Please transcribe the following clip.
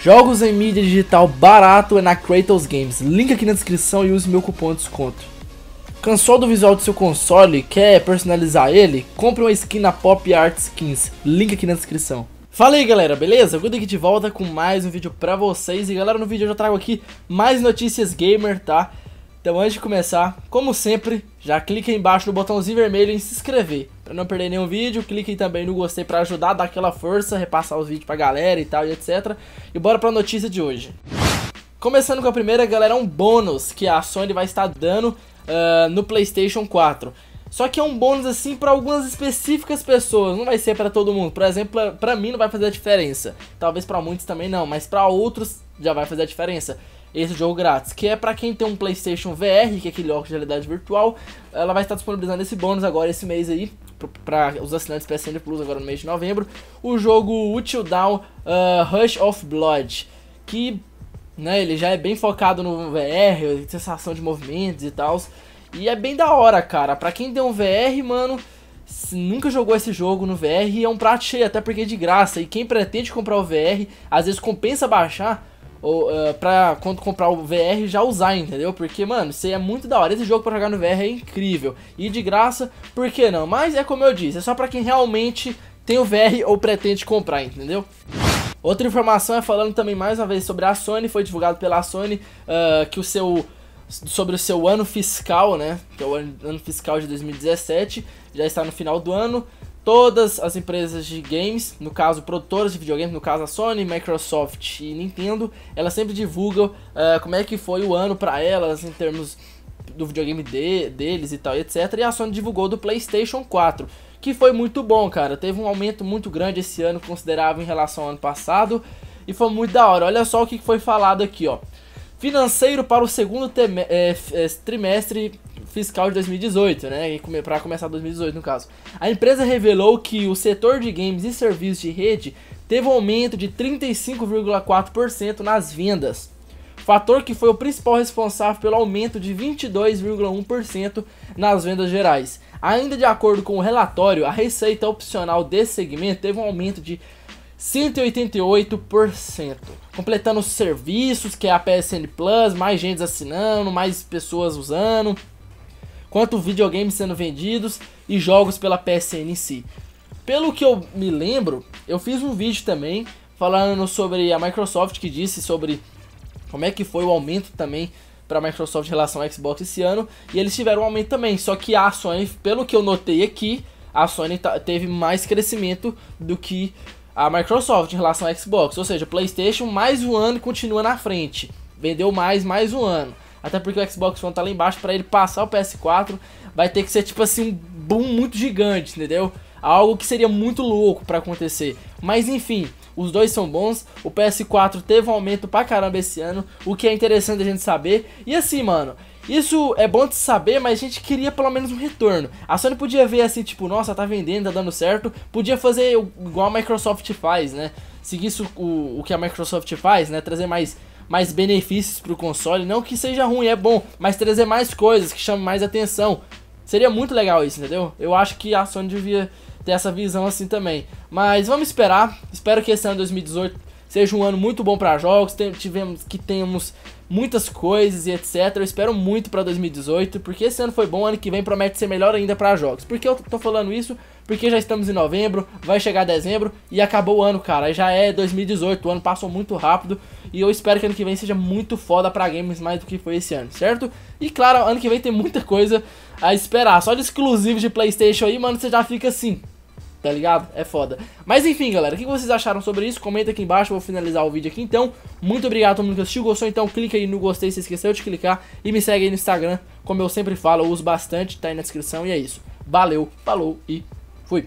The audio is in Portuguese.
Jogos em mídia digital barato é na Kratos Games. Link aqui na descrição e use meu cupom de desconto. Cansou do visual do seu console? Quer personalizar ele? Compre uma skin na Pop Art Skins. Link aqui na descrição. Fala aí galera, beleza? Good aqui de volta com mais um vídeo pra vocês E galera, no vídeo eu já trago aqui mais notícias gamer, tá? Então antes de começar, como sempre, já clica embaixo no botãozinho vermelho em se inscrever. Para não perder nenhum vídeo, Clique também no gostei para ajudar, dar aquela força, repassar os vídeos pra galera e tal e etc. E bora pra notícia de hoje. Começando com a primeira, galera, um bônus que a Sony vai estar dando uh, no PlayStation 4. Só que é um bônus assim para algumas específicas pessoas, não vai ser para todo mundo. Por exemplo, para mim não vai fazer a diferença. Talvez para muitos também não, mas para outros já vai fazer a diferença esse jogo grátis, que é para quem tem um PlayStation VR, que é aquele óculos de realidade virtual, ela vai estar disponibilizando esse bônus agora esse mês aí para os assinantes PSN Plus agora no mês de novembro, o jogo Util Down uh, Rush of Blood, que né, ele já é bem focado no VR, sensação de movimentos e tal. E é bem da hora, cara. Pra quem tem um VR, mano, nunca jogou esse jogo no VR, é um prato cheio, até porque é de graça. E quem pretende comprar o VR, às vezes compensa baixar ou, uh, pra quando comprar o VR já usar, entendeu? Porque, mano, isso é muito da hora. Esse jogo pra jogar no VR é incrível. E de graça, por que não? Mas é como eu disse, é só pra quem realmente tem o VR ou pretende comprar, entendeu? Outra informação é falando também mais uma vez sobre a Sony, foi divulgado pela Sony uh, que o seu sobre o seu ano fiscal, né? Que é o ano fiscal de 2017, já está no final do ano todas as empresas de games, no caso produtoras de videogames, no caso a Sony, Microsoft e Nintendo, elas sempre divulgam uh, como é que foi o ano para elas em termos do videogame de, deles e tal, etc. E a Sony divulgou do PlayStation 4, que foi muito bom, cara. Teve um aumento muito grande esse ano, considerável em relação ao ano passado, e foi muito da hora. Olha só o que foi falado aqui, ó financeiro para o segundo é, trimestre fiscal de 2018, né? Para começar 2018, no caso. A empresa revelou que o setor de games e serviços de rede teve um aumento de 35,4% nas vendas, fator que foi o principal responsável pelo aumento de 22,1% nas vendas gerais. Ainda de acordo com o relatório, a receita opcional desse segmento teve um aumento de 188%, completando os serviços que é a PSN Plus, mais gente assinando, mais pessoas usando quanto videogames sendo vendidos e jogos pela PSN em si. Pelo que eu me lembro, eu fiz um vídeo também falando sobre a Microsoft que disse sobre como é que foi o aumento também para a Microsoft em relação ao Xbox esse ano, e eles tiveram um aumento também, só que a Sony, pelo que eu notei aqui, a Sony tá, teve mais crescimento do que a Microsoft em relação ao Xbox, ou seja, PlayStation mais um ano continua na frente, vendeu mais mais um ano. Até porque o Xbox One tá lá embaixo, para ele passar o PS4, vai ter que ser tipo assim um boom muito gigante, entendeu? Algo que seria muito louco para acontecer. Mas enfim, os dois são bons. O PS4 teve um aumento pra caramba esse ano, o que é interessante a gente saber. E assim, mano, isso é bom de saber, mas a gente queria pelo menos um retorno. A Sony podia ver assim, tipo, nossa, tá vendendo, tá dando certo. Podia fazer igual a Microsoft faz, né? Seguir o, o que a Microsoft faz, né? Trazer mais mais benefícios para o console. Não que seja ruim, é bom, mas trazer mais coisas que chamem mais atenção. Seria muito legal isso, entendeu? Eu acho que a Sony devia ter essa visão assim também. Mas vamos esperar. Espero que esse ano 2018 seja um ano muito bom para jogos. tivemos que temos muitas coisas e etc. Eu espero muito para 2018, porque esse ano foi bom, ano que vem promete ser melhor ainda para jogos. Por que eu tô falando isso? Porque já estamos em novembro, vai chegar dezembro e acabou o ano, cara. Já é 2018, o ano passou muito rápido e eu espero que ano que vem seja muito foda para games mais do que foi esse ano, certo? E claro, ano que vem tem muita coisa a esperar. Só de exclusivo de PlayStation aí, mano, você já fica assim, tá ligado? É foda. Mas enfim, galera, o que vocês acharam sobre isso? Comenta aqui embaixo, vou finalizar o vídeo aqui então. Muito obrigado a todo mundo que assistiu, gostou? Então clica aí no gostei se esqueceu de clicar. E me segue aí no Instagram, como eu sempre falo, eu uso bastante, tá aí na descrição. E é isso. Valeu, falou e fui!